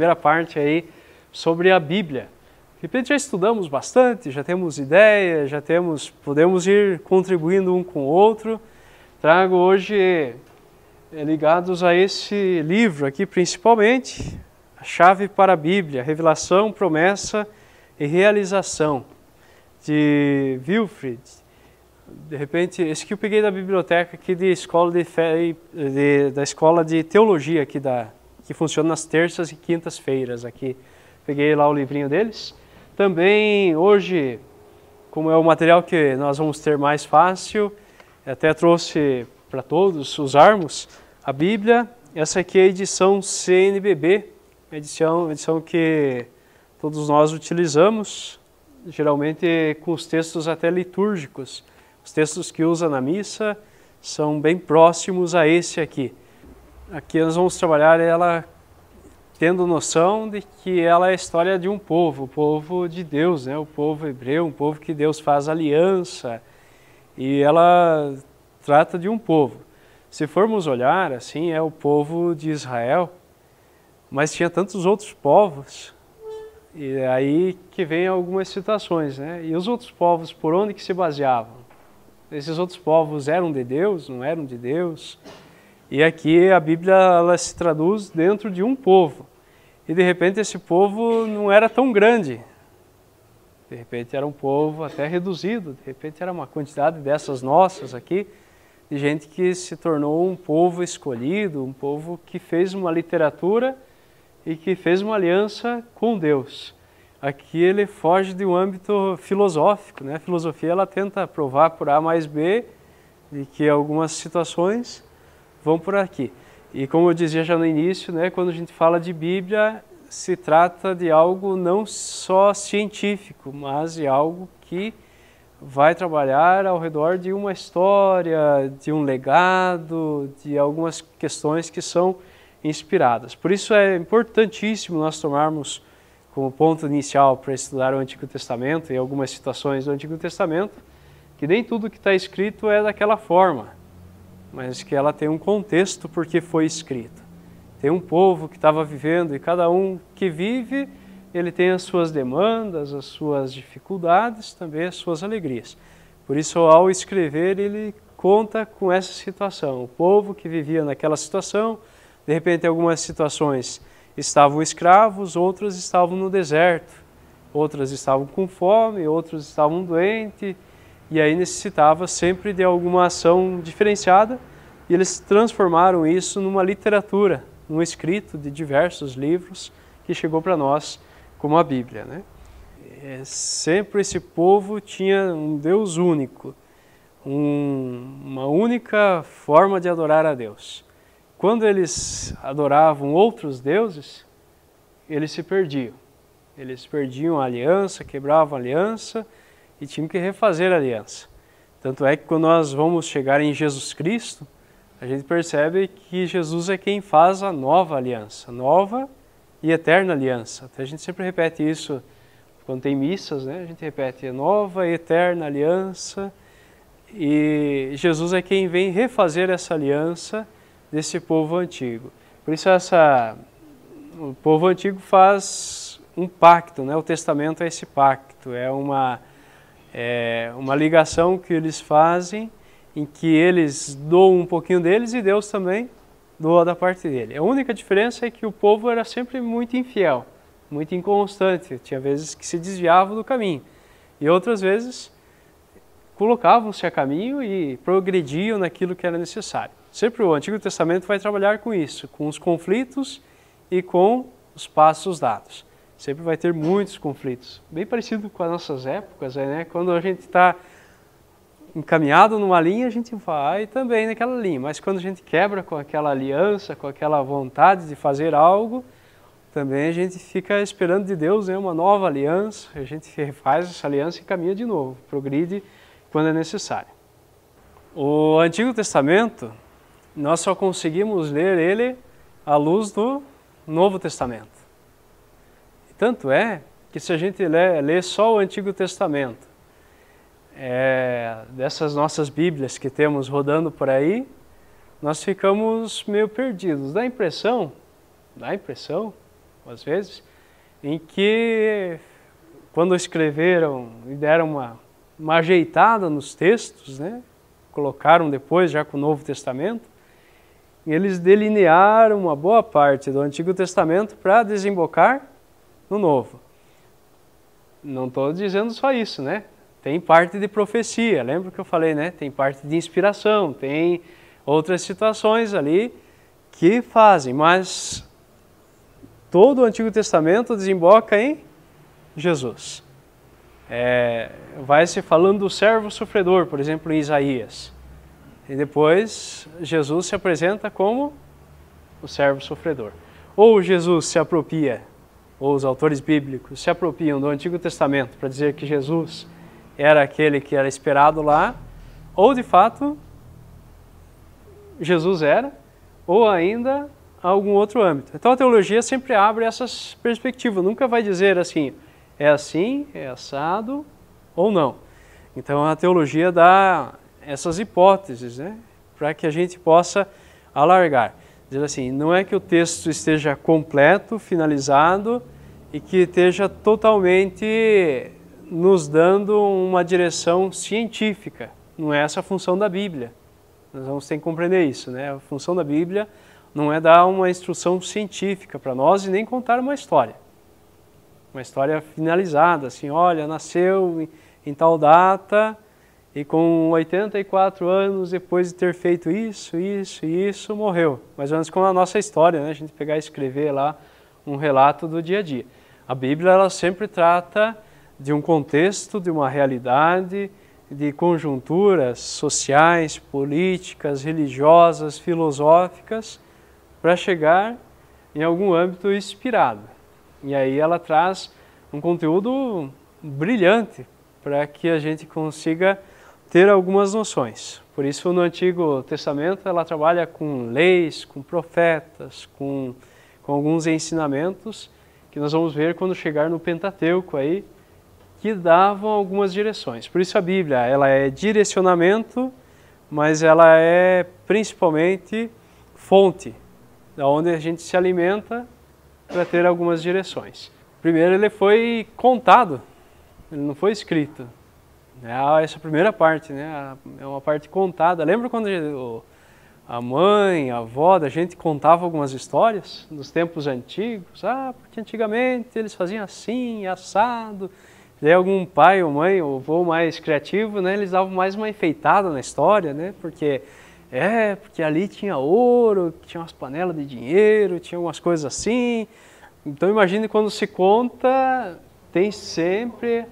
primeira parte aí sobre a Bíblia. De repente já estudamos bastante, já temos ideia, já temos, podemos ir contribuindo um com o outro. Trago hoje eh, ligados a esse livro aqui principalmente, a chave para a Bíblia, revelação, promessa e realização de Wilfried De repente, esse que eu peguei da biblioteca aqui de escola de, fé, de da escola de teologia aqui da que funciona nas terças e quintas-feiras aqui. Peguei lá o livrinho deles. Também hoje, como é o material que nós vamos ter mais fácil, até trouxe para todos usarmos a Bíblia. Essa aqui é a edição CNBB, edição, edição que todos nós utilizamos, geralmente com os textos até litúrgicos. Os textos que usa na missa são bem próximos a esse aqui. Aqui nós vamos trabalhar ela tendo noção de que ela é a história de um povo, o povo de Deus, né? o povo hebreu, um povo que Deus faz aliança. E ela trata de um povo. Se formos olhar, assim, é o povo de Israel, mas tinha tantos outros povos. E é aí que vem algumas citações, né? E os outros povos, por onde que se baseavam? Esses outros povos eram de Deus, não eram de Deus? E aqui a Bíblia ela se traduz dentro de um povo. E de repente esse povo não era tão grande. De repente era um povo até reduzido, de repente era uma quantidade dessas nossas aqui, de gente que se tornou um povo escolhido, um povo que fez uma literatura e que fez uma aliança com Deus. Aqui ele foge de um âmbito filosófico, né? A filosofia ela tenta provar por A mais B de que algumas situações vamos por aqui. E como eu dizia já no início, né, quando a gente fala de Bíblia, se trata de algo não só científico, mas de algo que vai trabalhar ao redor de uma história, de um legado, de algumas questões que são inspiradas. Por isso é importantíssimo nós tomarmos como ponto inicial para estudar o Antigo Testamento e algumas citações do Antigo Testamento, que nem tudo que está escrito é daquela forma mas que ela tem um contexto porque foi escrita. Tem um povo que estava vivendo e cada um que vive, ele tem as suas demandas, as suas dificuldades, também as suas alegrias. Por isso, ao escrever, ele conta com essa situação. O povo que vivia naquela situação, de repente, algumas situações estavam escravos, outras estavam no deserto, outras estavam com fome, outras estavam doentes e aí necessitava sempre de alguma ação diferenciada e eles transformaram isso numa literatura, num escrito de diversos livros que chegou para nós como a Bíblia. Né? É, sempre esse povo tinha um Deus único, um, uma única forma de adorar a Deus. Quando eles adoravam outros deuses, eles se perdiam. Eles perdiam a aliança, quebravam a aliança, e tinham que refazer a aliança. Tanto é que quando nós vamos chegar em Jesus Cristo, a gente percebe que Jesus é quem faz a nova aliança, nova e eterna aliança. Até a gente sempre repete isso quando tem missas, né? A gente repete a é nova e eterna aliança. E Jesus é quem vem refazer essa aliança desse povo antigo. Por isso essa o povo antigo faz um pacto, né? O testamento é esse pacto, é uma é uma ligação que eles fazem em que eles doam um pouquinho deles e Deus também doa da parte dele. A única diferença é que o povo era sempre muito infiel, muito inconstante. Tinha vezes que se desviava do caminho e outras vezes colocavam-se a caminho e progrediam naquilo que era necessário. Sempre o Antigo Testamento vai trabalhar com isso, com os conflitos e com os passos dados sempre vai ter muitos conflitos. Bem parecido com as nossas épocas, é, né? Quando a gente está encaminhado numa linha, a gente vai também naquela linha. Mas quando a gente quebra com aquela aliança, com aquela vontade de fazer algo, também a gente fica esperando de Deus né, uma nova aliança. A gente faz essa aliança e caminha de novo, progride quando é necessário. O Antigo Testamento, nós só conseguimos ler ele à luz do Novo Testamento. Tanto é que se a gente lê, lê só o Antigo Testamento, é, dessas nossas Bíblias que temos rodando por aí, nós ficamos meio perdidos. Dá a impressão, dá impressão, às vezes, em que quando escreveram e deram uma, uma ajeitada nos textos, né? colocaram depois já com o Novo Testamento, eles delinearam uma boa parte do Antigo Testamento para desembocar no Novo. Não estou dizendo só isso, né? Tem parte de profecia, lembra que eu falei, né? Tem parte de inspiração, tem outras situações ali que fazem, mas todo o Antigo Testamento desemboca em Jesus. É, vai se falando do servo sofredor, por exemplo, em Isaías. E depois Jesus se apresenta como o servo sofredor. Ou Jesus se apropria ou os autores bíblicos se apropriam do Antigo Testamento para dizer que Jesus era aquele que era esperado lá, ou de fato Jesus era, ou ainda algum outro âmbito. Então a teologia sempre abre essas perspectivas, nunca vai dizer assim, é assim, é assado ou não. Então a teologia dá essas hipóteses, né, para que a gente possa alargar. Dizendo assim, não é que o texto esteja completo, finalizado e que esteja totalmente nos dando uma direção científica. Não é essa a função da Bíblia. Nós vamos ter que compreender isso, né? A função da Bíblia não é dar uma instrução científica para nós e nem contar uma história. Uma história finalizada, assim, olha, nasceu em tal data, e com 84 anos, depois de ter feito isso, isso e isso, morreu. Mais ou menos com a nossa história, né? A gente pegar e escrever lá um relato do dia a dia. A Bíblia, ela sempre trata de um contexto, de uma realidade, de conjunturas sociais, políticas, religiosas, filosóficas, para chegar em algum âmbito inspirado. E aí ela traz um conteúdo brilhante para que a gente consiga ter algumas noções. Por isso, no Antigo Testamento, ela trabalha com leis, com profetas, com, com alguns ensinamentos que nós vamos ver quando chegar no Pentateuco aí, que davam algumas direções. Por isso a Bíblia, ela é direcionamento, mas ela é principalmente fonte, da onde a gente se alimenta para ter algumas direções. Primeiro ele foi contado, ele não foi escrito. É essa é primeira parte, né? É uma parte contada. Lembra quando a mãe, a avó da gente contava algumas histórias dos tempos antigos? Ah, porque antigamente eles faziam assim, assado. E daí algum pai ou mãe, ou avô mais criativo, né? Eles davam mais uma enfeitada na história, né? Porque é, porque ali tinha ouro, tinha umas panelas de dinheiro, tinha algumas coisas assim. Então imagine quando se conta, tem sempre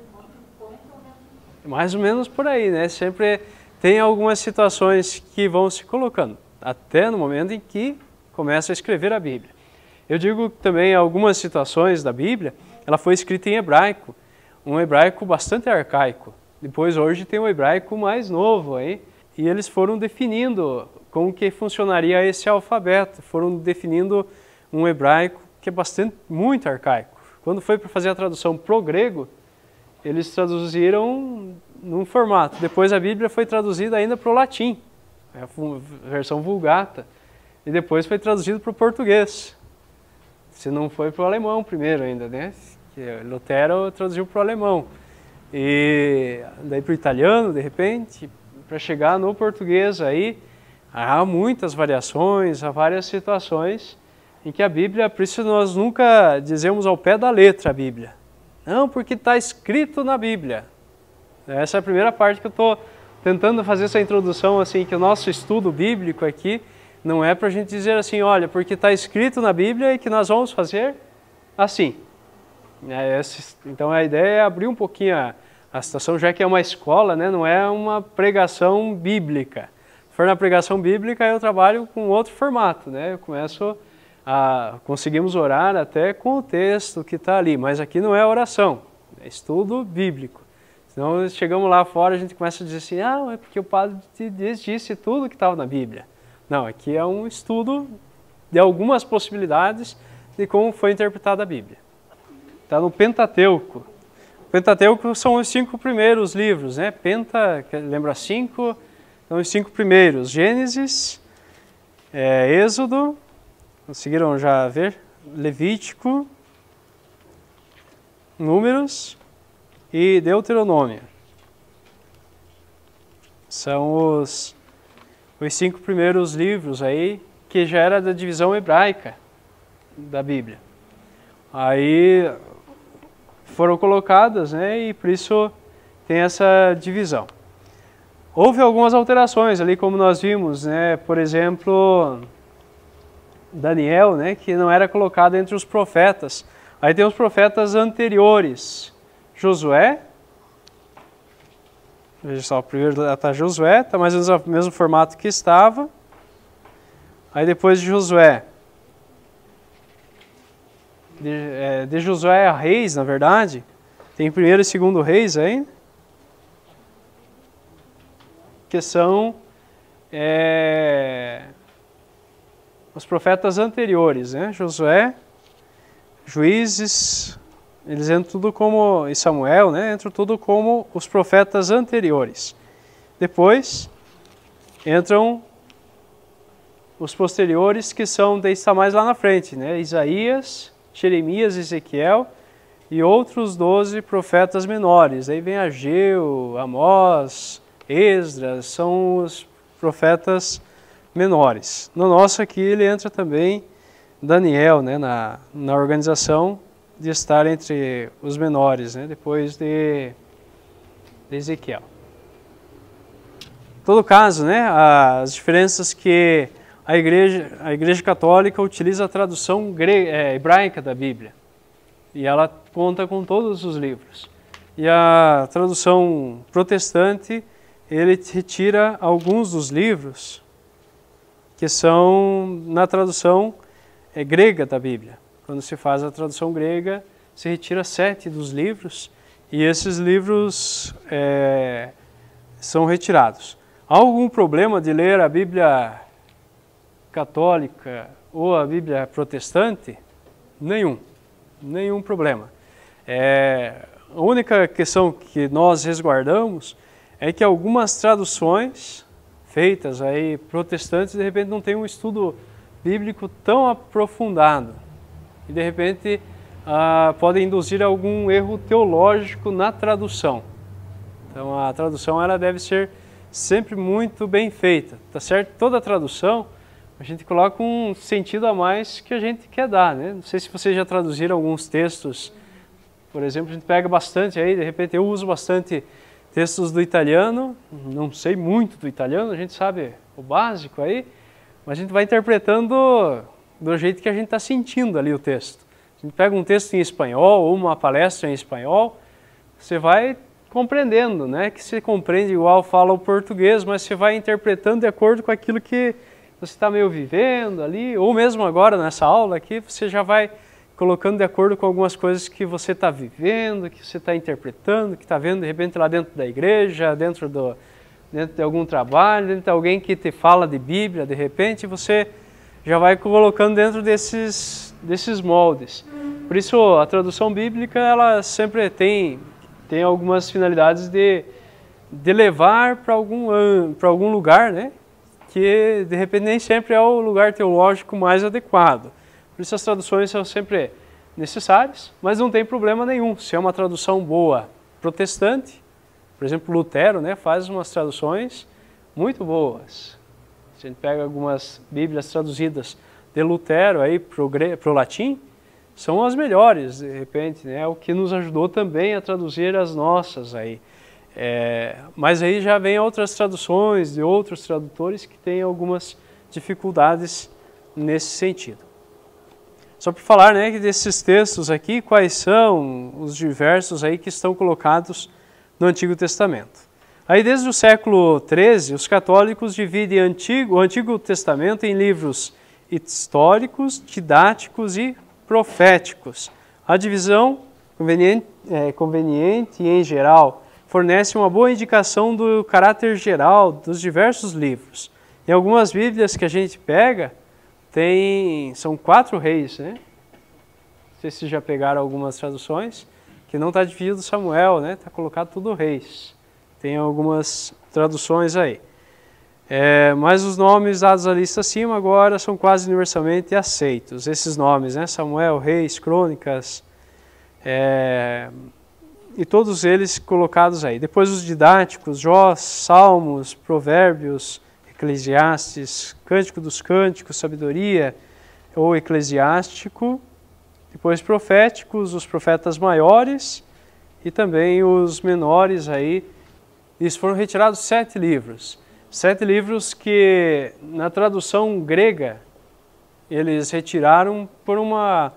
mais ou menos por aí, né? Sempre tem algumas situações que vão se colocando, até no momento em que começa a escrever a Bíblia. Eu digo também algumas situações da Bíblia, ela foi escrita em hebraico, um hebraico bastante arcaico. Depois hoje tem um hebraico mais novo aí, e eles foram definindo como que funcionaria esse alfabeto, foram definindo um hebraico que é bastante muito arcaico. Quando foi para fazer a tradução pro grego, eles traduziram num formato. Depois a Bíblia foi traduzida ainda para o latim, é a versão vulgata, e depois foi traduzido para o português. Se não foi para o alemão primeiro ainda, né? Que Lutero traduziu para o alemão. E daí para o italiano, de repente, para chegar no português aí, há muitas variações, há várias situações em que a Bíblia, por isso nós nunca dizemos ao pé da letra a Bíblia. Não, porque está escrito na Bíblia. Essa é a primeira parte que eu estou tentando fazer essa introdução, assim, que o nosso estudo bíblico aqui não é para a gente dizer assim, olha, porque está escrito na Bíblia e que nós vamos fazer assim. É, então a ideia é abrir um pouquinho a, a situação, já que é uma escola, né? não é uma pregação bíblica. Se for na pregação bíblica, eu trabalho com outro formato, né? eu começo a, conseguimos orar até com o texto que está ali, mas aqui não é oração, é estudo bíblico. Senão chegamos lá fora a gente começa a dizer assim, ah, é porque o padre disse tudo que estava na Bíblia. Não, aqui é um estudo de algumas possibilidades de como foi interpretada a Bíblia. Está no Pentateuco. O Pentateuco são os cinco primeiros livros, né? Penta, lembra cinco? Então, os cinco primeiros: Gênesis, é, Êxodo, Conseguiram já ver? Levítico, Números e Deuteronômio. São os, os cinco primeiros livros aí que já era da divisão hebraica da Bíblia. Aí foram colocadas, né, e por isso tem essa divisão. Houve algumas alterações ali, como nós vimos, né, por exemplo, Daniel, né, que não era colocado entre os profetas. Aí tem os profetas anteriores. Josué, veja só, primeiro está Josué, está mais ou menos no mesmo formato que estava. Aí depois de Josué, de, é, de Josué a Reis, na verdade, tem primeiro e segundo Reis aí, que são é, os profetas anteriores, né? Josué, Juízes, eles entram tudo como e Samuel, né? Entram tudo como os profetas anteriores. Depois entram os posteriores que são está mais lá na frente, né? Isaías, Jeremias, Ezequiel e outros doze profetas menores. Aí vem Ageu, Amós, Esdras, são os profetas menores. No nosso aqui ele entra também Daniel, né, na, na organização de estar entre os menores, né, depois de, de Ezequiel. Em todo caso, né, as diferenças que a igreja, a igreja católica utiliza a tradução é, hebraica da Bíblia e ela conta com todos os livros. E a tradução protestante ele retira alguns dos livros que são na tradução é, grega da Bíblia. Quando se faz a tradução grega, se retira sete dos livros e esses livros é, são retirados. Há algum problema de ler a Bíblia católica ou a Bíblia protestante? Nenhum, nenhum problema. É, a única questão que nós resguardamos é que algumas traduções feitas aí protestantes de repente não tem um estudo bíblico tão aprofundado e de repente ah, podem induzir algum erro teológico na tradução. Então a tradução ela deve ser sempre muito bem feita, tá certo? Toda tradução a gente coloca um sentido a mais que a gente quer dar, né? Não sei se vocês já traduziram alguns textos, por exemplo, a gente pega bastante aí, de repente eu uso bastante Textos do italiano, não sei muito do italiano, a gente sabe o básico aí, mas a gente vai interpretando do jeito que a gente está sentindo ali o texto. A gente pega um texto em espanhol ou uma palestra em espanhol, você vai compreendendo, né? Que você compreende igual fala o português, mas você vai interpretando de acordo com aquilo que você está meio vivendo ali, ou mesmo agora nessa aula aqui, você já vai colocando de acordo com algumas coisas que você está vivendo, que você está interpretando, que está vendo de repente lá dentro da igreja, dentro, do, dentro de algum trabalho, dentro de alguém que te fala de Bíblia, de repente você já vai colocando dentro desses, desses moldes. Por isso, a tradução bíblica ela sempre tem, tem algumas finalidades de, de levar para algum, algum lugar, né? que de repente nem sempre é o lugar teológico mais adequado. Por isso as traduções são sempre necessárias, mas não tem problema nenhum. Se é uma tradução boa protestante, por exemplo, Lutero né, faz umas traduções muito boas. A gente pega algumas Bíblias traduzidas de Lutero aí para o latim, são as melhores, de repente, né? É o que nos ajudou também a traduzir as nossas aí. É, mas aí já vem outras traduções de outros tradutores que têm algumas dificuldades nesse sentido. Só para falar né, desses textos aqui, quais são os diversos aí que estão colocados no Antigo Testamento. Aí desde o século XIII, os católicos dividem antigo, o Antigo Testamento em livros históricos, didáticos e proféticos. A divisão conveniente, é, conveniente e em geral fornece uma boa indicação do caráter geral dos diversos livros. Em algumas Bíblias que a gente pega, tem, são quatro reis, né? Não sei se já pegaram algumas traduções, que não está dividido Samuel, né? Está colocado tudo reis. Tem algumas traduções aí. É, mas os nomes dados à lista acima agora são quase universalmente aceitos. Esses nomes, né? Samuel, Reis, Crônicas, é, e todos eles colocados aí. Depois os didáticos, Jó, Salmos, Provérbios, Eclesiastes, Cântico dos Cânticos, Sabedoria ou Eclesiástico, depois proféticos, os profetas maiores e também os menores aí. Isso foram retirados sete livros. Sete livros que na tradução grega eles retiraram por, uma,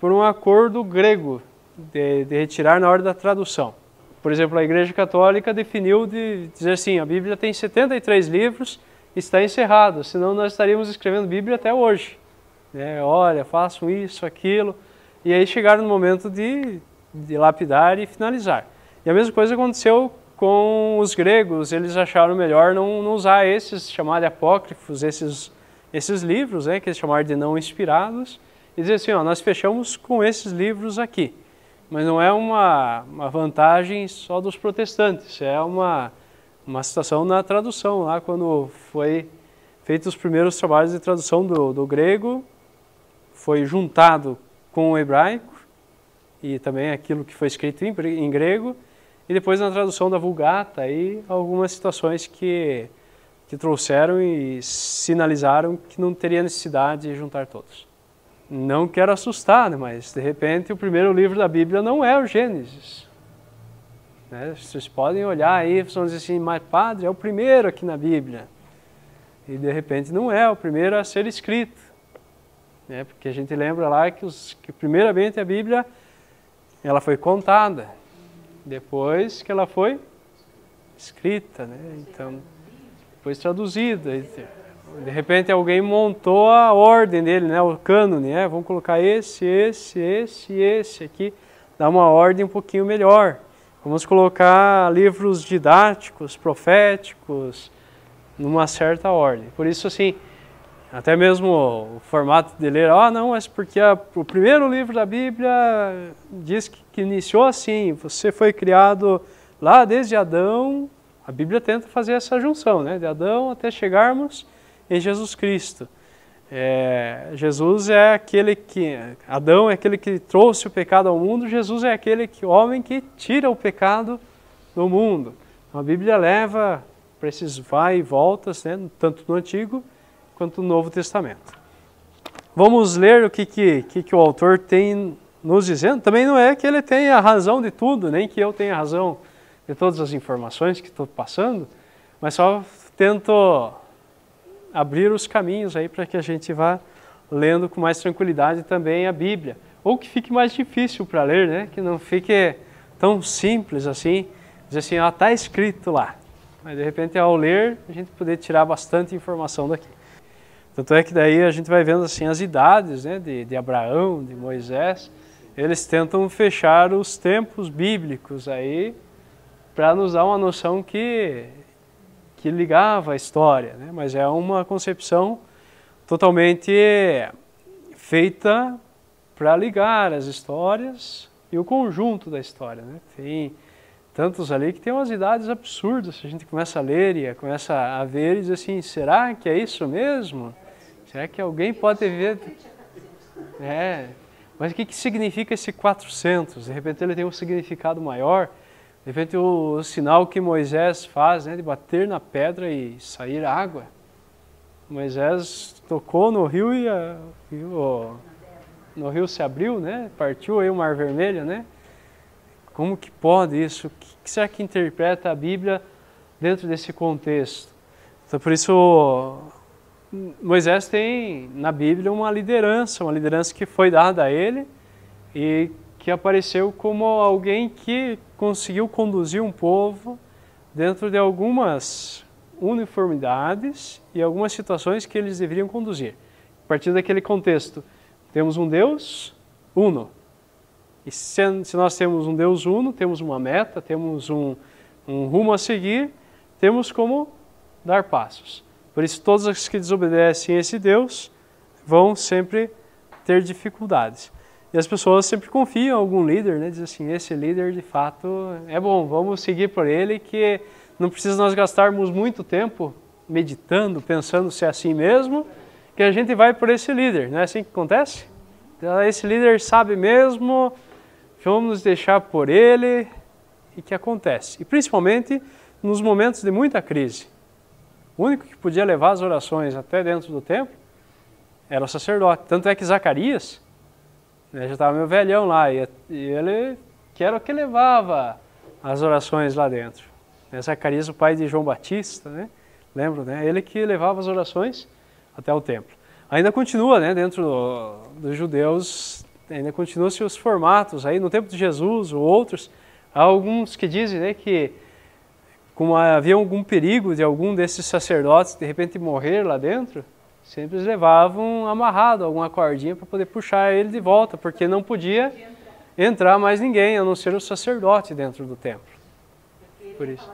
por um acordo grego de, de retirar na hora da tradução. Por exemplo, a Igreja Católica definiu de dizer assim, a Bíblia tem 73 livros, está encerrado, senão nós estaríamos escrevendo Bíblia até hoje. Né? Olha, façam isso, aquilo. E aí chegaram no momento de, de lapidar e finalizar. E a mesma coisa aconteceu com os gregos, eles acharam melhor não, não usar esses, chamar de apócrifos, esses, esses livros, né, que eles chamaram de não inspirados, e dizer assim, ó, nós fechamos com esses livros aqui. Mas não é uma, uma vantagem só dos protestantes, é uma, uma situação na tradução, lá quando foi feito os primeiros trabalhos de tradução do, do grego, foi juntado com o hebraico e também aquilo que foi escrito em, em grego, e depois na tradução da Vulgata, aí algumas situações que, que trouxeram e sinalizaram que não teria necessidade de juntar todos. Não quero assustar, né, mas de repente o primeiro livro da Bíblia não é o Gênesis. Né? Vocês podem olhar aí, vocês dizer assim, mas padre é o primeiro aqui na Bíblia. E de repente não é o primeiro a ser escrito. Né? Porque a gente lembra lá que, os, que primeiramente a Bíblia ela foi contada, depois que ela foi escrita, né? então depois traduzida. De repente alguém montou a ordem dele, né? o cânone, né? vamos colocar esse, esse, esse, esse aqui, dá uma ordem um pouquinho melhor. Vamos colocar livros didáticos, proféticos, numa certa ordem. Por isso, assim, até mesmo o formato de ler, ah, não, mas porque a, o primeiro livro da Bíblia diz que, que, iniciou assim, você foi criado lá desde Adão. A Bíblia tenta fazer essa junção, né, de Adão até chegarmos em Jesus Cristo. É, Jesus é aquele que Adão é aquele que trouxe o pecado ao mundo. Jesus é aquele que homem que tira o pecado do mundo. Então, a Bíblia leva para esses vai e voltas, né, tanto no Antigo quanto no Novo Testamento. Vamos ler o que, que, que, que o autor tem nos dizendo. Também não é que ele tenha a razão de tudo, nem que eu tenha a razão de todas as informações que estou passando, mas só tento abrir os caminhos aí para que a gente vá lendo com mais tranquilidade também a Bíblia. Ou que fique mais difícil para ler, né? Que não fique tão simples assim, dizer assim, ó, ah, está escrito lá. Mas de repente, ao ler, a gente poder tirar bastante informação daqui. Tanto é que daí a gente vai vendo assim as idades né, de, de Abraão, de Moisés. Eles tentam fechar os tempos bíblicos aí para nos dar uma noção que que ligava a história, né? mas é uma concepção totalmente feita para ligar as histórias e o conjunto da história. Né? Tem tantos ali que tem umas idades absurdas, a gente começa a ler e começa a ver e diz assim, será que é isso mesmo? Será que alguém pode ter vivido? É, mas o que, que significa esse 400? De repente ele tem um significado maior, de repente, o sinal que Moisés faz, né, de bater na pedra e sair água. Moisés tocou no rio e, a, e o, no rio se abriu, né? Partiu aí o Mar Vermelho, né? Como que pode isso? O que será que interpreta a Bíblia dentro desse contexto? Então, por isso, Moisés tem na Bíblia uma liderança, uma liderança que foi dada a ele e que apareceu como alguém que conseguiu conduzir um povo dentro de algumas uniformidades e algumas situações que eles deveriam conduzir. A partir daquele contexto, temos um Deus uno. E se, se nós temos um Deus uno, temos uma meta, temos um, um rumo a seguir, temos como dar passos. Por isso, todos os que desobedecem a esse Deus vão sempre ter dificuldades. E as pessoas sempre confiam em algum líder, né? Dizem assim, esse líder de fato é bom, vamos seguir por ele que não precisa nós gastarmos muito tempo meditando, pensando se é assim mesmo, que a gente vai por esse líder, não é assim que acontece? Então, esse líder sabe mesmo, vamos nos deixar por ele e que acontece. E principalmente nos momentos de muita crise. O único que podia levar as orações até dentro do templo era o sacerdote. Tanto é que Zacarias já estava meu velhão lá e, ele que era o que levava as orações lá dentro. É Zacarias, o pai de João Batista, né? lembro, né? ele que levava as orações até o templo. Ainda continua, né, dentro do, dos judeus, ainda continuam-se os formatos aí no tempo de Jesus ou outros. Há alguns que dizem né, que como havia algum perigo de algum desses sacerdotes de repente morrer lá dentro, sempre eles levavam amarrado alguma cordinha para poder puxar ele de volta, porque não podia entrar mais ninguém, a não ser o sacerdote dentro do templo. Por isso.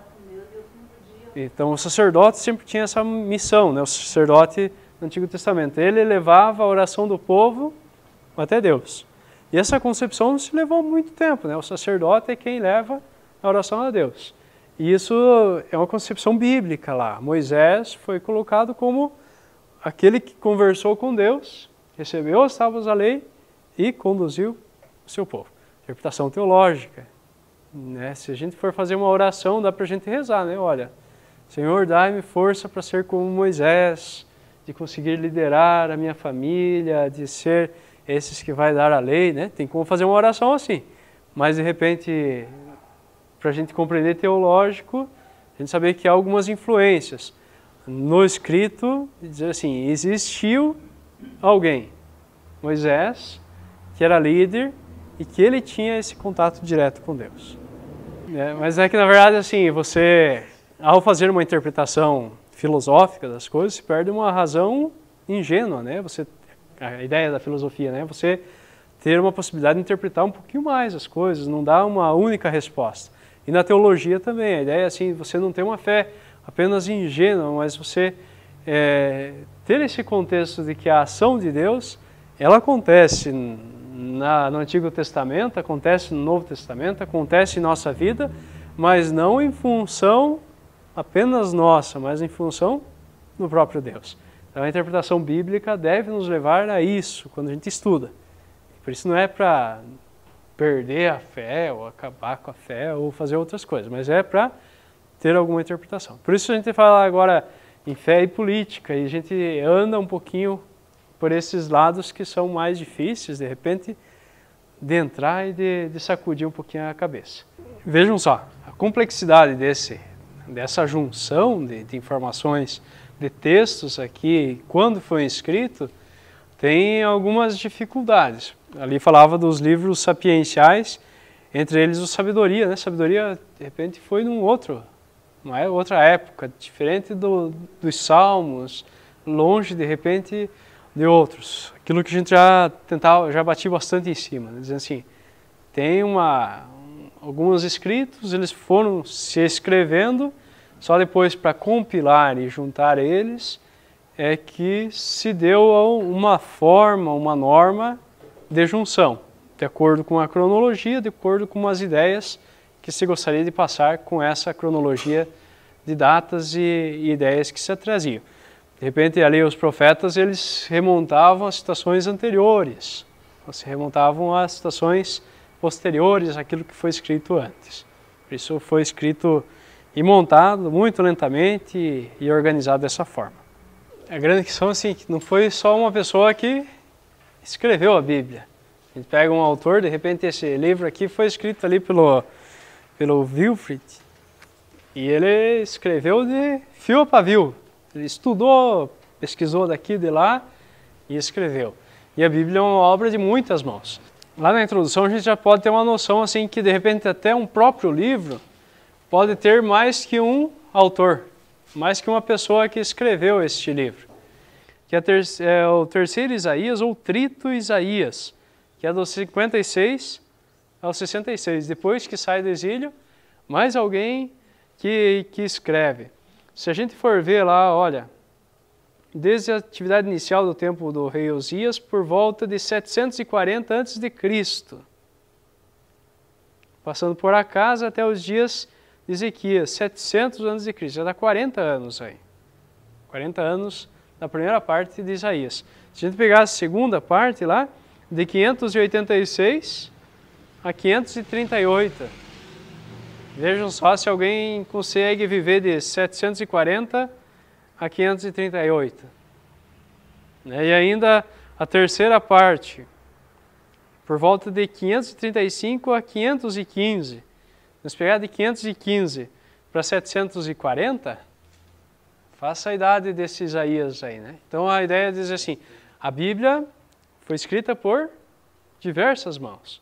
Então o sacerdote sempre tinha essa missão, né? O sacerdote no Antigo Testamento, ele levava a oração do povo até Deus. E essa concepção se levou muito tempo, né? O sacerdote é quem leva a oração a Deus. E isso é uma concepção bíblica lá. Moisés foi colocado como aquele que conversou com Deus, recebeu os tábuas da lei e conduziu o seu povo. Interpretação teológica. Né? Se a gente for fazer uma oração, dá para a gente rezar, né? Olha, Senhor, dá me força para ser como Moisés, de conseguir liderar a minha família, de ser esses que vai dar a lei, né? Tem como fazer uma oração assim. Mas, de repente, para a gente compreender teológico, a gente saber que há algumas influências no escrito diz assim: existiu alguém, Moisés, que era líder e que ele tinha esse contato direto com Deus. É, mas é que na verdade assim você, ao fazer uma interpretação filosófica das coisas, se perde uma razão ingênua, né? Você a ideia da filosofia, né? Você ter uma possibilidade de interpretar um pouquinho mais as coisas, não dá uma única resposta. E na teologia também, a ideia é assim, você não tem uma fé apenas ingênua, mas você é, ter esse contexto de que a ação de Deus, ela acontece na, no Antigo Testamento, acontece no Novo Testamento, acontece em nossa vida, mas não em função apenas nossa, mas em função do próprio Deus. Então a interpretação bíblica deve nos levar a isso quando a gente estuda. Por isso não é para perder a fé ou acabar com a fé ou fazer outras coisas, mas é para ter alguma interpretação. Por isso a gente fala agora em fé e política, e a gente anda um pouquinho por esses lados que são mais difíceis, de repente, de entrar e de, de sacudir um pouquinho a cabeça. Vejam só, a complexidade desse, dessa junção de, de informações, de textos aqui, quando foi escrito, tem algumas dificuldades. Ali falava dos livros sapienciais, entre eles o Sabedoria, né? Sabedoria, de repente, foi num outro não é outra época, diferente do, dos salmos, longe de repente de outros. Aquilo que a gente já tentava, já bati bastante em cima, né? dizendo assim, tem uma alguns escritos, eles foram se escrevendo, só depois para compilar e juntar eles é que se deu uma forma, uma norma de junção, de acordo com a cronologia, de acordo com as ideias que se gostaria de passar com essa cronologia de datas e, e ideias que se traziam. De repente, ali os profetas, eles remontavam as citações anteriores, se remontavam as citações posteriores àquilo que foi escrito antes. Por Isso foi escrito e montado muito lentamente e, e organizado dessa forma. A grande questão assim, que não foi só uma pessoa que escreveu a Bíblia. A gente pega um autor, de repente esse livro aqui foi escrito ali pelo pelo Wilfrid. E ele escreveu de fio a pavio. Ele estudou, pesquisou daqui de lá e escreveu. E a Bíblia é uma obra de muitas mãos. Lá na introdução a gente já pode ter uma noção assim que de repente até um próprio livro pode ter mais que um autor, mais que uma pessoa que escreveu este livro. Que é, ter é o terceiro Isaías ou trito Isaías, que é do 56 aos 66. Depois que sai do exílio, mais alguém que, que escreve. Se a gente for ver lá, olha, desde a atividade inicial do tempo do rei Osias, por volta de 740 a.C., passando por acaso até os dias de Ezequias, 700 anos de Cristo, já dá 40 anos aí. 40 anos na primeira parte de Isaías. Se a gente pegar a segunda parte lá, de 586 a 538. Vejam só se alguém consegue viver de 740 a 538. Né, e ainda a terceira parte, por volta de 535 a 515. Vamos pegar de 515 para 740, faça a idade desses Isaías aí, né? Então a ideia diz assim, a Bíblia foi escrita por diversas mãos.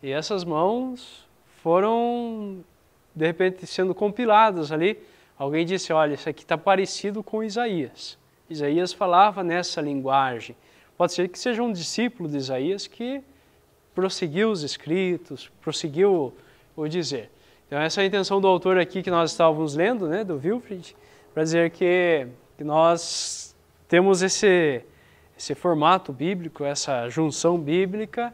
E essas mãos foram, de repente, sendo compiladas ali. Alguém disse: olha, isso aqui está parecido com Isaías. Isaías falava nessa linguagem. Pode ser que seja um discípulo de Isaías que prosseguiu os escritos, prosseguiu o dizer. Então, essa é a intenção do autor aqui que nós estávamos lendo, né, do Wilfrid, para dizer que, que nós temos esse, esse formato bíblico, essa junção bíblica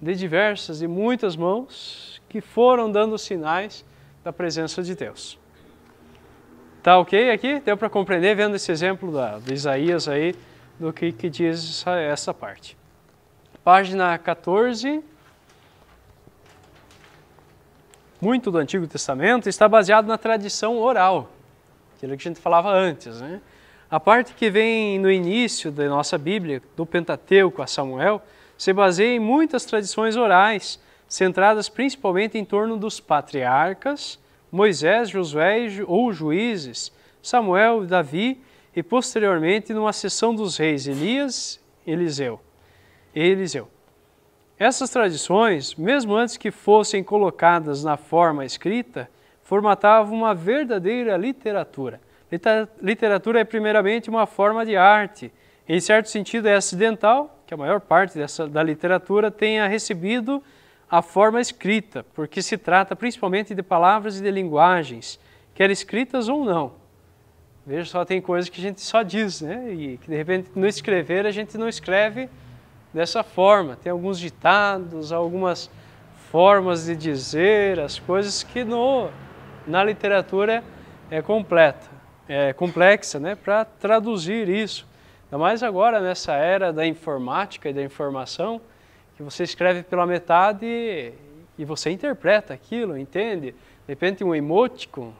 de diversas e muitas mãos que foram dando sinais da presença de Deus. Tá ok aqui? Deu para compreender vendo esse exemplo da, de Isaías aí, do que, que diz essa, essa parte. Página 14. Muito do Antigo Testamento está baseado na tradição oral, aquilo que a gente falava antes, né? A parte que vem no início da nossa Bíblia, do Pentateuco a Samuel, se baseia em muitas tradições orais, centradas principalmente em torno dos patriarcas, Moisés, Josué ou juízes, Samuel, Davi e posteriormente numa seção dos reis Elias e Eliseu. Eliseu. Essas tradições, mesmo antes que fossem colocadas na forma escrita, formatavam uma verdadeira literatura. Literatura é primeiramente uma forma de arte. Em certo sentido é acidental, que a maior parte dessa, da literatura tenha recebido a forma escrita, porque se trata principalmente de palavras e de linguagens, quer escritas ou não. Veja só, tem coisas que a gente só diz, né? E que de repente no escrever a gente não escreve dessa forma. Tem alguns ditados, algumas formas de dizer as coisas que no, na literatura é completa, é complexa, né? Para traduzir isso. Ainda mais agora nessa era da informática e da informação, que você escreve pela metade e, você interpreta aquilo, entende? De repente um emoticon,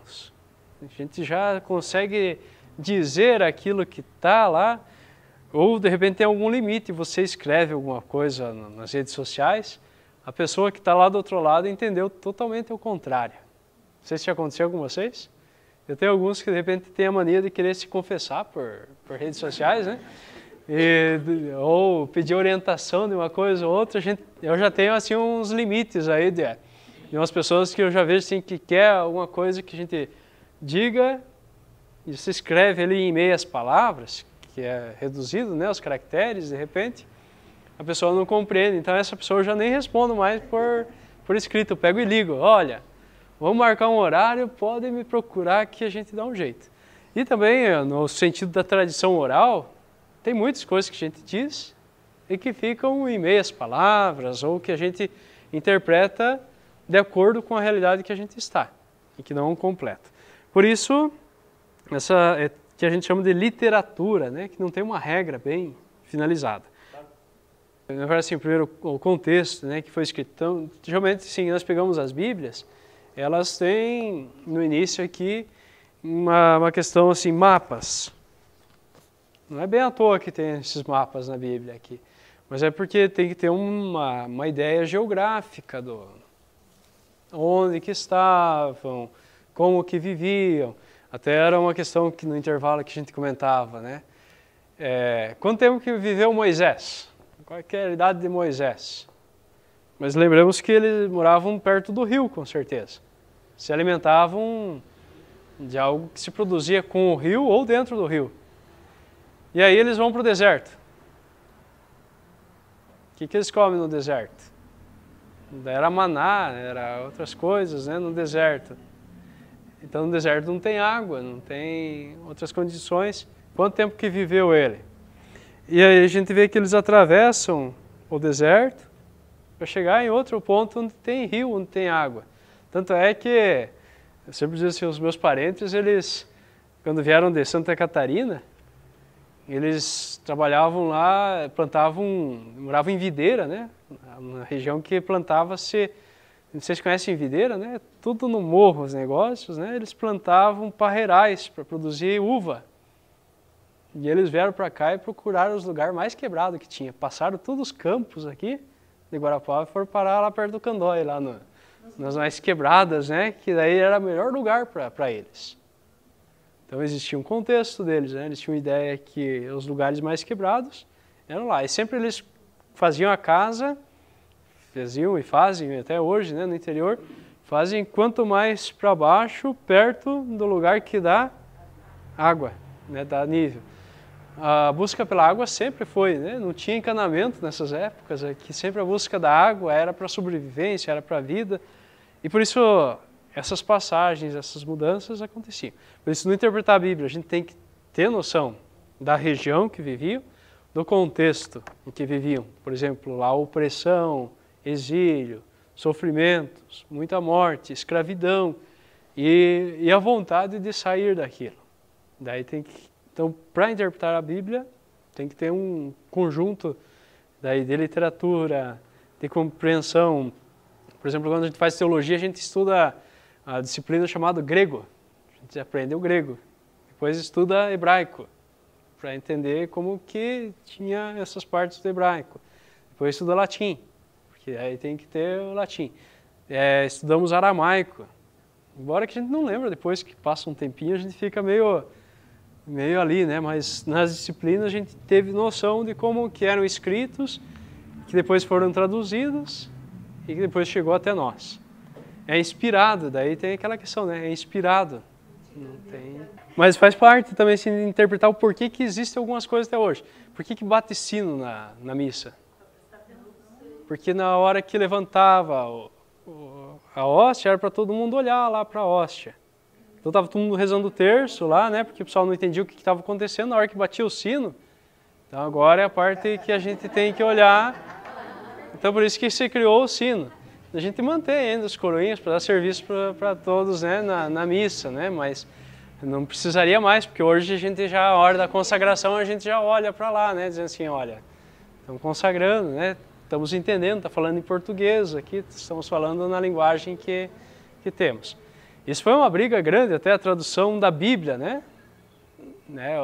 a gente já consegue dizer aquilo que está lá, ou de repente tem algum limite, você escreve alguma coisa nas redes sociais, a pessoa que está lá do outro lado entendeu totalmente o contrário. Não sei se já aconteceu com vocês. Eu tenho alguns que de repente têm a mania de querer se confessar por, por redes sociais, né? E, ou pedir orientação de uma coisa ou outra. Gente, eu já tenho assim uns limites aí de, de umas pessoas que eu já vejo assim que quer alguma coisa que a gente diga e se escreve ali em meias palavras, que é reduzido, né, os caracteres, de repente, a pessoa não compreende. Então essa pessoa eu já nem respondo mais por, por escrito, eu pego e ligo, olha, Vamos marcar um horário, podem me procurar que a gente dá um jeito. E também, eh, no sentido da tradição oral, tem muitas coisas que a gente diz e que ficam em meias palavras ou que a gente interpreta de acordo com a realidade que a gente está e que não completa. Por isso, essa é que a gente chama de literatura, né, que não tem uma regra bem finalizada. Na verdade, assim, primeiro o contexto, né, que foi escrito. Então, geralmente, sim, nós pegamos as Bíblias elas têm no início aqui uma, uma questão assim, mapas. Não é bem à toa que tem esses mapas na Bíblia aqui, mas é porque tem que ter uma, uma ideia geográfica do onde que estavam, como que viviam. Até era uma questão que no intervalo que a gente comentava, né? É, quanto tempo que viveu Moisés? Qual é a idade de Moisés? Mas lembramos que eles moravam perto do rio, com certeza se alimentavam de algo que se produzia com o rio ou dentro do rio. E aí eles vão para o deserto. O que, que eles comem no deserto? Era maná, era outras coisas né, no deserto. Então no deserto não tem água, não tem outras condições. Quanto tempo que viveu ele? E aí a gente vê que eles atravessam o deserto para chegar em outro ponto onde tem rio, onde tem água. Tanto é que eu sempre dizia assim, os meus parentes, eles, quando vieram de Santa Catarina, eles trabalhavam lá, plantavam, moravam em videira, né? Uma região que plantava-se, vocês conhecem videira, né? Tudo no morro, os negócios, né? Eles plantavam parreirais para produzir uva. E eles vieram para cá e procuraram os lugares mais quebrados que tinha. Passaram todos os campos aqui de Guarapuava e foram parar lá perto do Candói, lá no, nas mais quebradas, né? Que daí era o melhor lugar para eles. Então existia um contexto deles, né? Eles tinham ideia que os lugares mais quebrados eram lá. E sempre eles faziam a casa, faziam e fazem até hoje, né? No interior, fazem quanto mais para baixo, perto do lugar que dá água, né? Dá nível. A busca pela água sempre foi, né? Não tinha encanamento nessas épocas, é que sempre a busca da água era para sobrevivência, era para a vida e por isso essas passagens, essas mudanças aconteciam. Por isso, no interpretar a Bíblia, a gente tem que ter noção da região que viviam, do contexto em que viviam. Por exemplo, lá opressão, exílio, sofrimentos, muita morte, escravidão e, e a vontade de sair daquilo. Daí tem que, então, para interpretar a Bíblia, tem que ter um conjunto daí de literatura, de compreensão por exemplo, quando a gente faz teologia, a gente estuda a disciplina chamada grego. A gente aprende o grego. Depois estuda hebraico, para entender como que tinha essas partes do hebraico. Depois estuda latim, porque aí tem que ter o latim. É, estudamos aramaico. Embora que a gente não lembra, depois que passa um tempinho, a gente fica meio meio ali, né? Mas nas disciplinas a gente teve noção de como que eram escritos, que depois foram traduzidos e que depois chegou até nós. É inspirado, daí tem aquela questão, né? É inspirado. Não tem... Mas faz parte também se assim, interpretar o porquê que existem algumas coisas até hoje. Por que, que bate sino na, na missa? Porque na hora que levantava o, o, a hóstia, era para todo mundo olhar lá para a hóstia. Então estava todo mundo rezando o terço lá, né? Porque o pessoal não entendia o que estava acontecendo na hora que batia o sino. Então agora é a parte que a gente tem que olhar então por isso que se criou o sino. A gente mantém ainda os coroinhos para dar serviço para todos né, na, na, missa, né? mas não precisaria mais, porque hoje a gente já, a hora da consagração, a gente já olha para lá, né? dizendo assim, olha, estamos consagrando, né? estamos entendendo, está falando em português aqui, estamos falando na linguagem que, que temos. Isso foi uma briga grande, até a tradução da Bíblia, né? né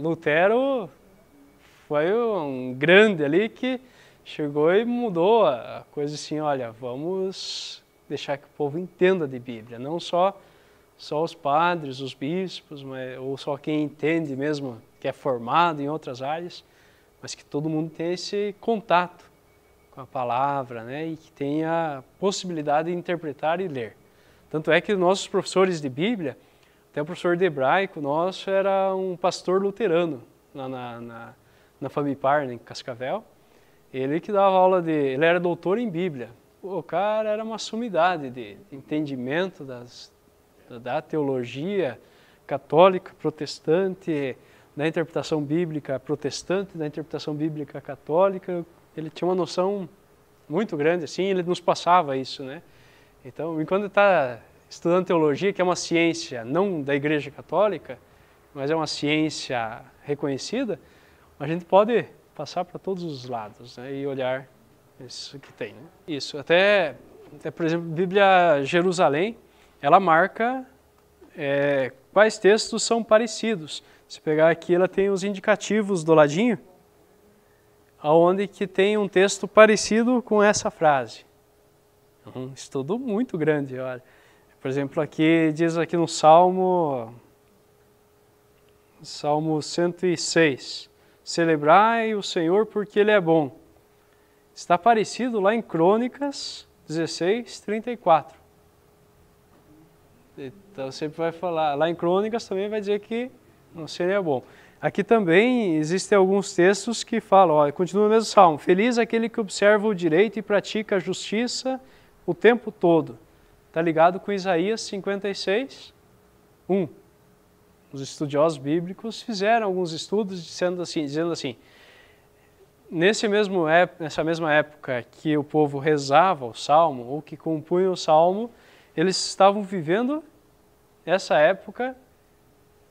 Lutero foi um grande ali que chegou e mudou a coisa assim, olha, vamos deixar que o povo entenda de Bíblia, não só só os padres, os bispos, mas, ou só quem entende mesmo, que é formado em outras áreas, mas que todo mundo tenha esse contato com a palavra, né, e que tenha a possibilidade de interpretar e ler. Tanto é que nossos professores de Bíblia, até o professor de hebraico nosso era um pastor luterano lá na, na, na Famipar, né, em Cascavel, ele que dava aula de. Ele era doutor em Bíblia. O cara era uma sumidade de entendimento das, da teologia católica, protestante, da interpretação bíblica protestante, da interpretação bíblica católica. Ele tinha uma noção muito grande, assim, ele nos passava isso, né? Então, enquanto está estudando teologia, que é uma ciência não da Igreja Católica, mas é uma ciência reconhecida, a gente pode passar para todos os lados né, e olhar isso que tem. Né? Isso, até, até, por exemplo, Bíblia Jerusalém, ela marca é, quais textos são parecidos. Se pegar aqui, ela tem os indicativos do ladinho, aonde que tem um texto parecido com essa frase. É um estudo muito grande, olha. Por exemplo, aqui diz aqui no Salmo, Salmo 106, Celebrai o Senhor porque Ele é bom. Está parecido lá em Crônicas 16, 34. Então sempre vai falar, lá em Crônicas também vai dizer que não seria é bom. Aqui também existem alguns textos que falam, ó, continua o mesmo salmo: Feliz aquele que observa o direito e pratica a justiça o tempo todo. Está ligado com Isaías 56, 1 os estudiosos bíblicos fizeram alguns estudos dizendo assim, dizendo assim nesse mesmo nessa mesma época que o povo rezava o salmo ou que compunha o salmo, eles estavam vivendo essa época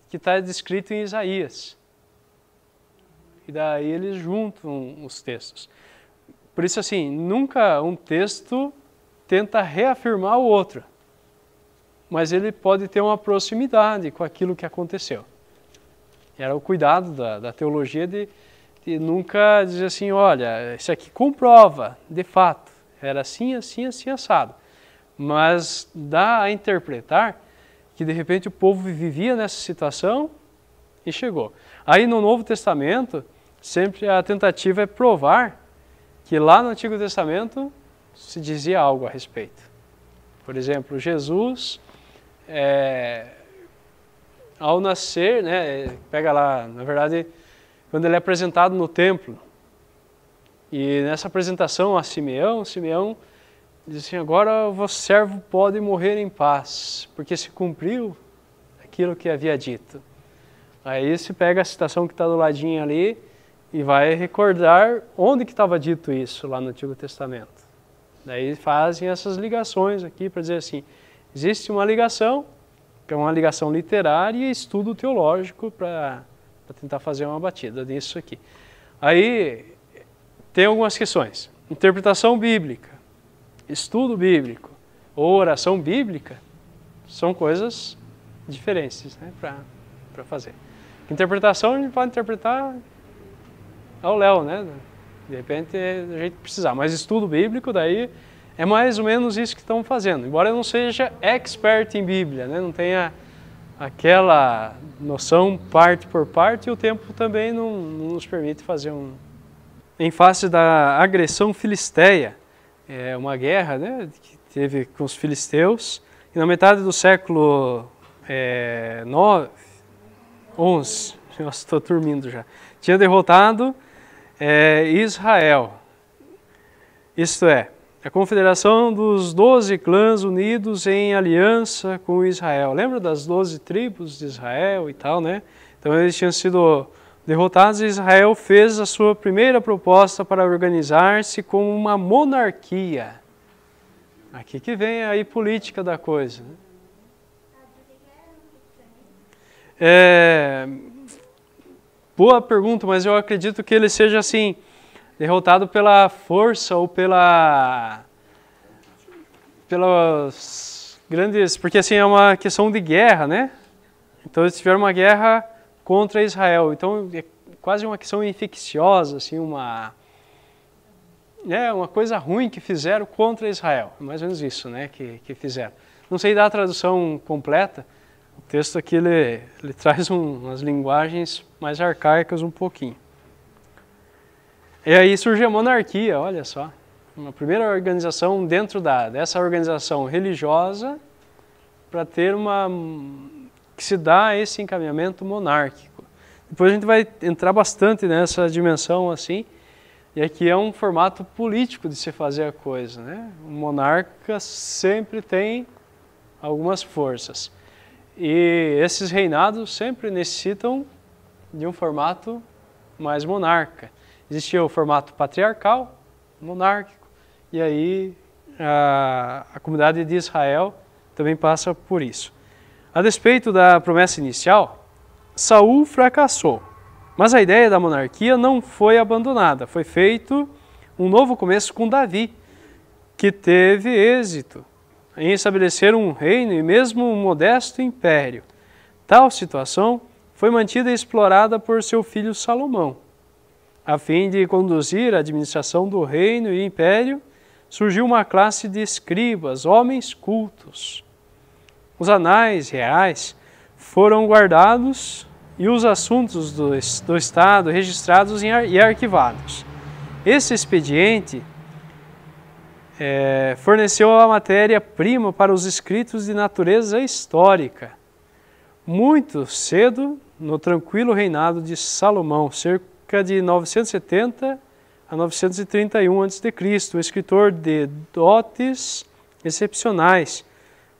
que está descrito em Isaías. E daí eles juntam os textos. Por isso, assim, nunca um texto tenta reafirmar o outro mas ele pode ter uma proximidade com aquilo que aconteceu. Era o cuidado da, da teologia de, de nunca dizer assim, olha, isso aqui comprova, de fato, era assim, assim, assim, assado. Mas dá a interpretar que de repente o povo vivia nessa situação e chegou. Aí no Novo Testamento, sempre a tentativa é provar que lá no Antigo Testamento se dizia algo a respeito. Por exemplo, Jesus é, ao nascer, né, pega lá, na verdade, quando ele é apresentado no templo, e nessa apresentação a Simeão, Simeão diz assim, agora o vosso servo pode morrer em paz, porque se cumpriu aquilo que havia dito. Aí se pega a citação que está do ladinho ali e vai recordar onde que estava dito isso lá no Antigo Testamento. Daí fazem essas ligações aqui para dizer assim, Existe uma ligação, que é uma ligação literária e estudo teológico para tentar fazer uma batida nisso aqui. Aí tem algumas questões. Interpretação bíblica, estudo bíblico ou oração bíblica são coisas diferentes né, para fazer. Interpretação a gente pode interpretar ao léu, né? De repente a gente precisar. Mas estudo bíblico, daí é mais ou menos isso que estão fazendo. Embora eu não seja expert em Bíblia, né? não tenha aquela noção parte por parte, e o tempo também não, não nos permite fazer um. Em face da agressão filisteia, é uma guerra né? que teve com os filisteus, e na metade do século é, 9, 11, nossa, estou dormindo já, tinha derrotado é, Israel. Isto é, a confederação dos doze clãs unidos em aliança com Israel. Lembra das doze tribos de Israel e tal, né? Então eles tinham sido derrotados e Israel fez a sua primeira proposta para organizar-se como uma monarquia. Aqui que vem aí política da coisa. É, boa pergunta, mas eu acredito que ele seja assim derrotado pela força ou pela pelas grandes, porque assim é uma questão de guerra, né? Então eles tiveram uma guerra contra Israel. Então é quase uma questão infecciosa, assim, uma é uma coisa ruim que fizeram contra Israel. É mais ou menos isso, né, que que fizeram. Não sei dar a tradução completa. O texto aqui ele, ele traz um, umas linguagens mais arcaicas um pouquinho. E aí surge a monarquia, olha só. Uma primeira organização dentro da, dessa organização religiosa para ter uma... que se dá esse encaminhamento monárquico. Depois a gente vai entrar bastante nessa dimensão assim, e aqui é um formato político de se fazer a coisa, né? O monarca sempre tem algumas forças. E esses reinados sempre necessitam de um formato mais monarca. Existia o formato patriarcal, monárquico, e aí a, a comunidade de Israel também passa por isso. A despeito da promessa inicial, Saul fracassou, mas a ideia da monarquia não foi abandonada. Foi feito um novo começo com Davi, que teve êxito em estabelecer um reino e mesmo um modesto império. Tal situação foi mantida e explorada por seu filho Salomão, a fim de conduzir a administração do reino e império, surgiu uma classe de escribas, homens cultos. Os anais reais foram guardados e os assuntos do, do Estado registrados e arquivados. Esse expediente é, forneceu a matéria-prima para os escritos de natureza histórica. Muito cedo, no tranquilo reinado de Salomão, cerca cerca de 970 a 931 a.C., um escritor de dotes excepcionais.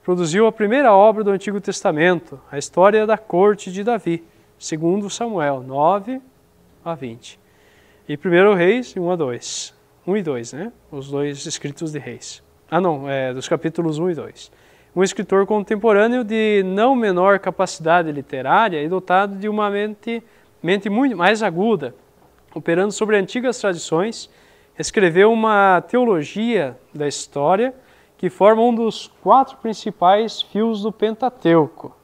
Produziu a primeira obra do Antigo Testamento, a história da corte de Davi, segundo Samuel 9 a 20. E 1 Reis 1 a 2. 1 e 2, né? Os dois escritos de Reis. Ah, não, é, dos capítulos 1 e 2. Um escritor contemporâneo de não menor capacidade literária e dotado de uma mente mente muito mais aguda, operando sobre antigas tradições, escreveu uma teologia da história que forma um dos quatro principais fios do Pentateuco.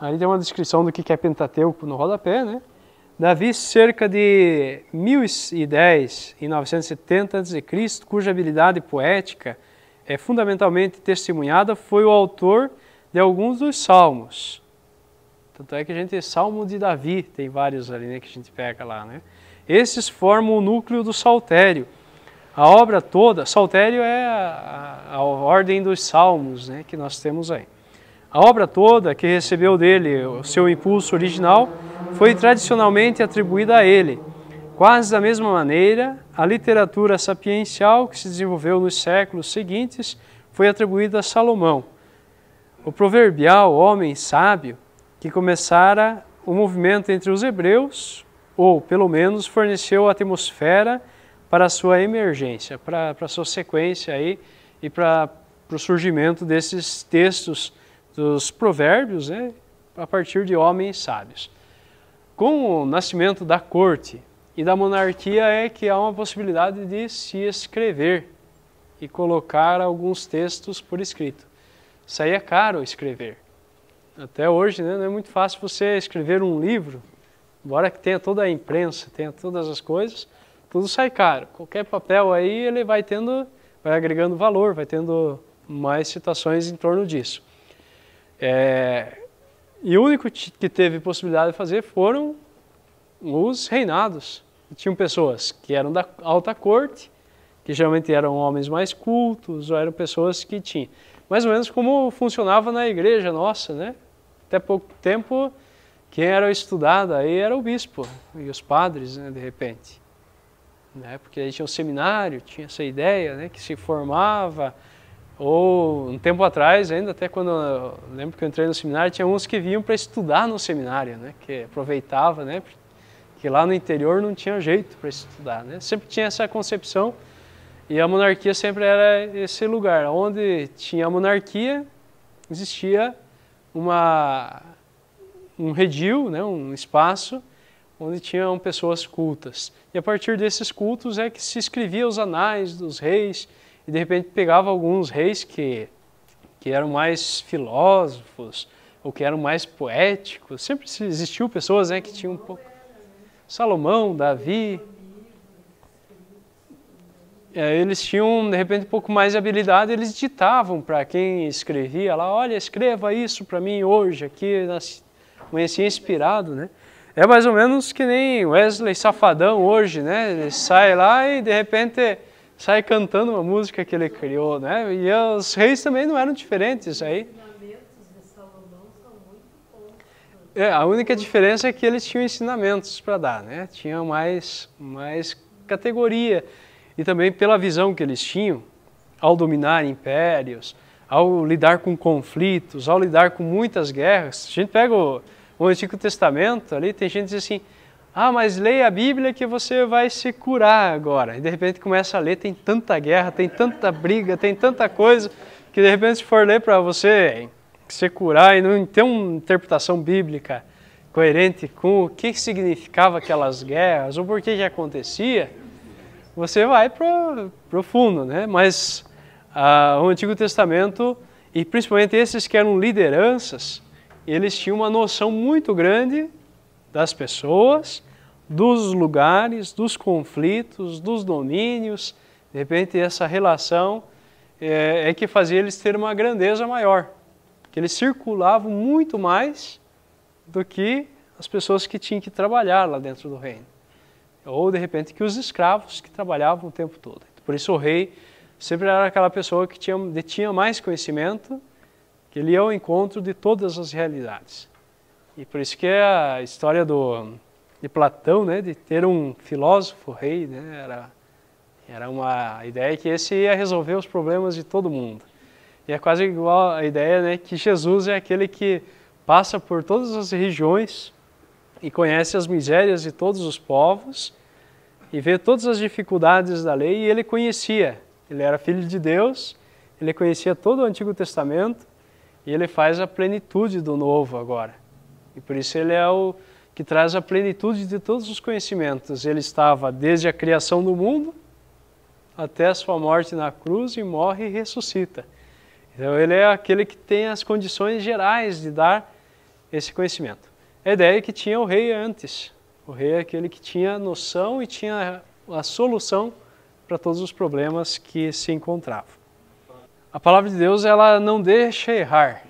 Aí tem uma descrição do que é Pentateuco no rodapé, né? Davi, cerca de 1010 e 970 a.C., cuja habilidade poética é fundamentalmente testemunhada, foi o autor de alguns dos salmos. Tanto é que a gente, Salmo de Davi, tem vários ali né, que a gente pega lá. Né? Esses formam o núcleo do saltério. A obra toda, saltério é a, a, a ordem dos salmos né, que nós temos aí. A obra toda que recebeu dele o seu impulso original foi tradicionalmente atribuída a ele. Quase da mesma maneira, a literatura sapiencial que se desenvolveu nos séculos seguintes foi atribuída a Salomão. O proverbial homem sábio que começara o movimento entre os hebreus, ou pelo menos forneceu a atmosfera para a sua emergência, para, para a sua sequência aí e para, para o surgimento desses textos dos provérbios, né, a partir de homens sábios. Com o nascimento da corte e da monarquia é que há uma possibilidade de se escrever e colocar alguns textos por escrito. Isso aí é caro escrever até hoje né, não é muito fácil você escrever um livro, embora que tenha toda a imprensa, tenha todas as coisas, tudo sai caro. Qualquer papel aí ele vai tendo, vai agregando valor, vai tendo mais situações em torno disso. É, e o único que teve possibilidade de fazer foram os reinados. tinham pessoas que eram da alta corte, que geralmente eram homens mais cultos, ou eram pessoas que tinham. Mais ou menos como funcionava na igreja nossa, né? até pouco tempo, quem era estudado aí era o bispo e os padres, né, de repente. Né? Porque aí tinha um seminário, tinha essa ideia né, que se formava. Ou um tempo atrás, ainda até quando eu lembro que eu entrei no seminário, tinha uns que vinham para estudar no seminário, né? que aproveitava, né? que lá no interior não tinha jeito para estudar. Né? Sempre tinha essa concepção e a monarquia sempre era esse lugar. Onde tinha a monarquia, existia uma, um redil, né, um espaço onde tinham pessoas cultas. E a partir desses cultos é que se escrevia os anais dos reis, e de repente pegava alguns reis que, que eram mais filósofos, ou que eram mais poéticos. Sempre existiu pessoas né, que tinham um pouco. Salomão, Davi, é, eles tinham de repente um pouco mais de habilidade, eles ditavam para quem escrevia lá, olha, escreva isso para mim hoje, aqui amanheci assim, inspirado, né? É mais ou menos que nem Wesley Safadão hoje, né? Ele sai lá e de repente sai cantando uma música que ele criou, né? E os reis também não eram diferentes aí. É, a única diferença é que eles tinham ensinamentos para dar, né? Tinha mais mais categoria e também pela visão que eles tinham ao dominar impérios, ao lidar com conflitos, ao lidar com muitas guerras. A gente pega o, o Antigo Testamento ali, tem gente que diz assim: ah, mas leia a Bíblia que você vai se curar agora. E de repente começa a ler, tem tanta guerra, tem tanta briga, tem tanta coisa, que de repente se for ler para você se curar e não ter uma interpretação bíblica coerente com o que significava aquelas guerras, ou por que que acontecia, você vai pro, o fundo, né? Mas ah, o Antigo Testamento, e principalmente esses que eram lideranças, eles tinham uma noção muito grande das pessoas, dos lugares, dos conflitos, dos domínios. De repente, essa relação é, é que fazia eles ter uma grandeza maior, que eles circulavam muito mais do que as pessoas que tinham que trabalhar lá dentro do reino ou de repente que os escravos que trabalhavam o tempo todo. Por isso o rei sempre era aquela pessoa que tinha, detinha mais conhecimento, que ele ia ao encontro de todas as realidades. E por isso que a história do, de Platão, né, de ter um filósofo rei, né, era, era uma ideia que esse ia resolver os problemas de todo mundo. E é quase igual a ideia né, que Jesus é aquele que passa por todas as regiões e conhece as misérias de todos os povos e vê todas as dificuldades da lei e ele conhecia. Ele era filho de Deus, ele conhecia todo o Antigo Testamento e ele faz a plenitude do Novo agora. E por isso ele é o que traz a plenitude de todos os conhecimentos. Ele estava desde a criação do mundo até a sua morte na cruz e morre e ressuscita. Então ele é aquele que tem as condições gerais de dar esse conhecimento. A ideia é que tinha o rei antes, o rei é aquele que tinha noção e tinha a solução para todos os problemas que se encontravam. A palavra de Deus ela não deixa errar.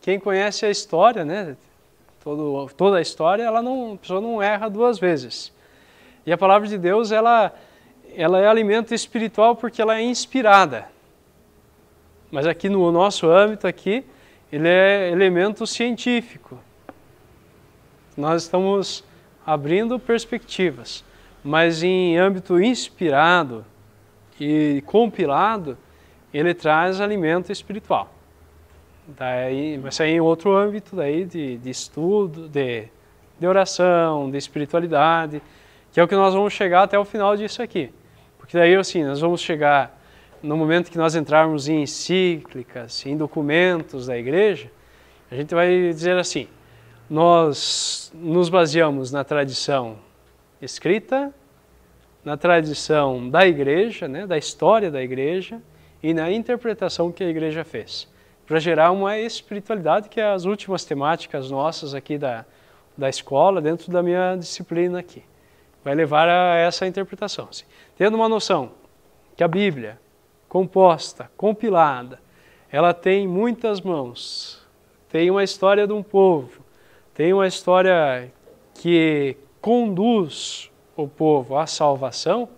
Quem conhece a história, né? Todo, toda a história, ela não, a pessoa não erra duas vezes. E a palavra de Deus ela, ela é alimento espiritual porque ela é inspirada. Mas aqui no nosso âmbito aqui, ele é elemento científico nós estamos abrindo perspectivas, mas em âmbito inspirado e compilado, ele traz alimento espiritual. Daí, mas aí em outro âmbito daí de, de estudo, de, de oração, de espiritualidade, que é o que nós vamos chegar até o final disso aqui. Porque daí, assim, nós vamos chegar no momento que nós entrarmos em encíclicas, em documentos da igreja, a gente vai dizer assim, nós nos baseamos na tradição escrita, na tradição da igreja, né, da história da igreja e na interpretação que a igreja fez, para gerar uma espiritualidade que é as últimas temáticas nossas aqui da, da escola, dentro da minha disciplina aqui. Vai levar a essa interpretação. Assim. Tendo uma noção que a Bíblia, composta, compilada, ela tem muitas mãos, tem uma história de um povo, tem uma história que conduz o povo à salvação,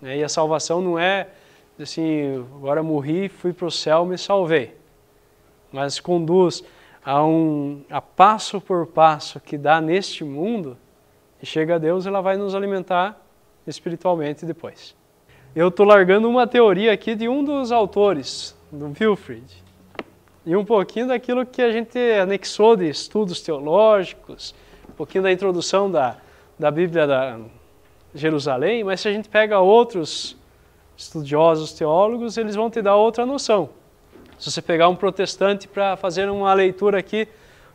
né? e a salvação não é assim, agora morri, fui para o céu, me salvei, mas conduz a um a passo por passo que dá neste mundo e chega a Deus, ela vai nos alimentar espiritualmente depois. Eu estou largando uma teoria aqui de um dos autores, do Wilfrid, e um pouquinho daquilo que a gente anexou de estudos teológicos, um pouquinho da introdução da, da Bíblia da Jerusalém, mas se a gente pega outros estudiosos teólogos, eles vão te dar outra noção. Se você pegar um protestante para fazer uma leitura aqui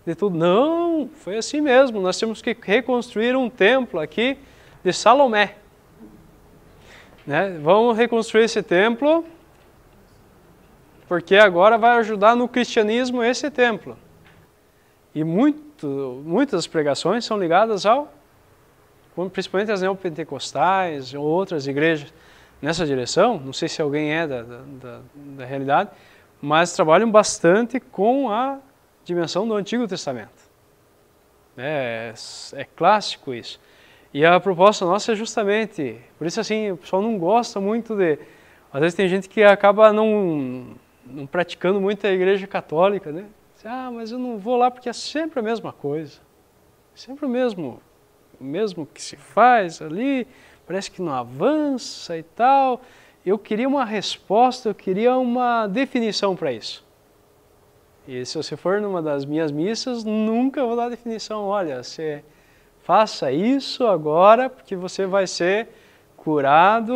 de tudo, não, foi assim mesmo, nós temos que reconstruir um templo aqui de Salomé. Né? Vamos reconstruir esse templo porque agora vai ajudar no cristianismo esse templo. E muito, muitas pregações são ligadas ao, principalmente as neopentecostais ou outras igrejas nessa direção, não sei se alguém é da, da, da realidade, mas trabalham bastante com a dimensão do Antigo Testamento. É, é clássico isso. E a proposta nossa é justamente, por isso assim, o pessoal não gosta muito de... Às vezes tem gente que acaba não não praticando muito a igreja católica, né? Ah, mas eu não vou lá porque é sempre a mesma coisa. Sempre o mesmo, o mesmo que se faz ali, parece que não avança e tal. Eu queria uma resposta, eu queria uma definição para isso. E se você for numa das minhas missas, nunca vou dar definição. Olha, você faça isso agora porque você vai ser curado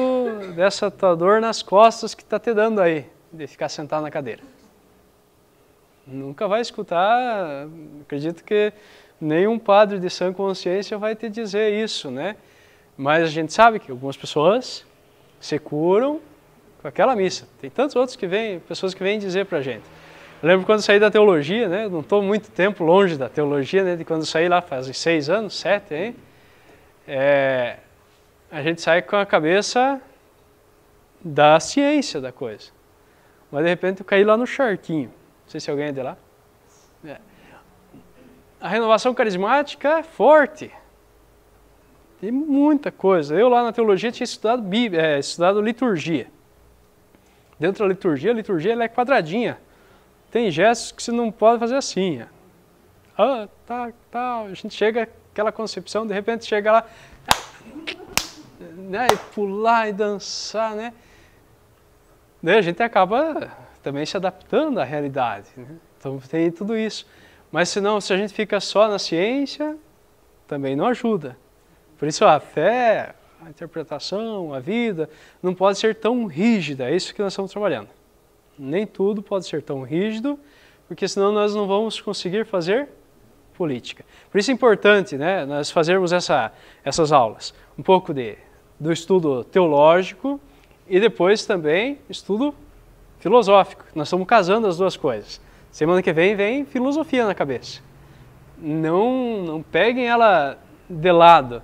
dessa tua dor nas costas que está te dando aí de ficar sentado na cadeira. Nunca vai escutar, acredito que nenhum padre de sã consciência vai te dizer isso, né? Mas a gente sabe que algumas pessoas se curam com aquela missa. Tem tantos outros que vêm, pessoas que vêm dizer para a gente. Eu lembro quando saí da teologia, né? Não estou muito tempo longe da teologia, né? De quando saí lá faz seis anos, sete, hein? É, a gente sai com a cabeça da ciência da coisa. Mas de repente eu caí lá no charquinho. Não sei se alguém é de lá. É. A renovação carismática é forte. Tem muita coisa. Eu lá na teologia tinha estudado, Bíblia, é, estudado liturgia. Dentro da liturgia, a liturgia é quadradinha. Tem gestos que você não pode fazer assim. Né? Ah, tá, tá. A gente chega aquela concepção, de repente chega lá, né, e pular e dançar, né? né, a gente acaba também se adaptando à realidade. Né? Então tem tudo isso. Mas senão, se a gente fica só na ciência, também não ajuda. Por isso a fé, a interpretação, a vida, não pode ser tão rígida. É isso que nós estamos trabalhando. Nem tudo pode ser tão rígido, porque senão nós não vamos conseguir fazer política. Por isso é importante né, nós fazermos essa, essas aulas. Um pouco de, do estudo teológico, e depois também estudo filosófico. Nós estamos casando as duas coisas. Semana que vem vem filosofia na cabeça. Não, não peguem ela de lado,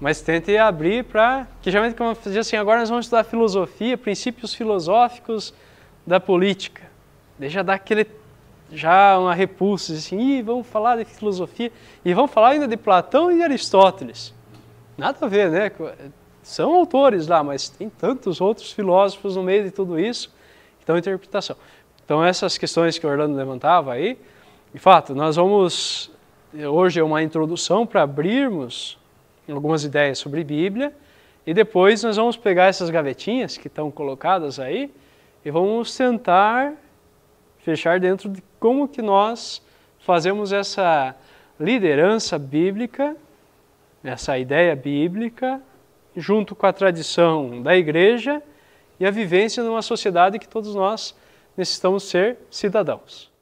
mas tente abrir para que geralmente como eu assim, agora nós vamos estudar filosofia, princípios filosóficos da política. Deixa dar aquele já uma repulsa, assim, Ih, vamos falar de filosofia e vamos falar ainda de Platão e Aristóteles. Nada a ver, né? São autores lá, mas tem tantos outros filósofos no meio de tudo isso, então interpretação. Então essas questões que Orlando levantava aí, de fato, nós vamos hoje é uma introdução para abrirmos algumas ideias sobre Bíblia e depois nós vamos pegar essas gavetinhas que estão colocadas aí e vamos tentar fechar dentro de como que nós fazemos essa liderança bíblica, essa ideia bíblica junto com a tradição da igreja e a vivência numa sociedade que todos nós necessitamos ser cidadãos.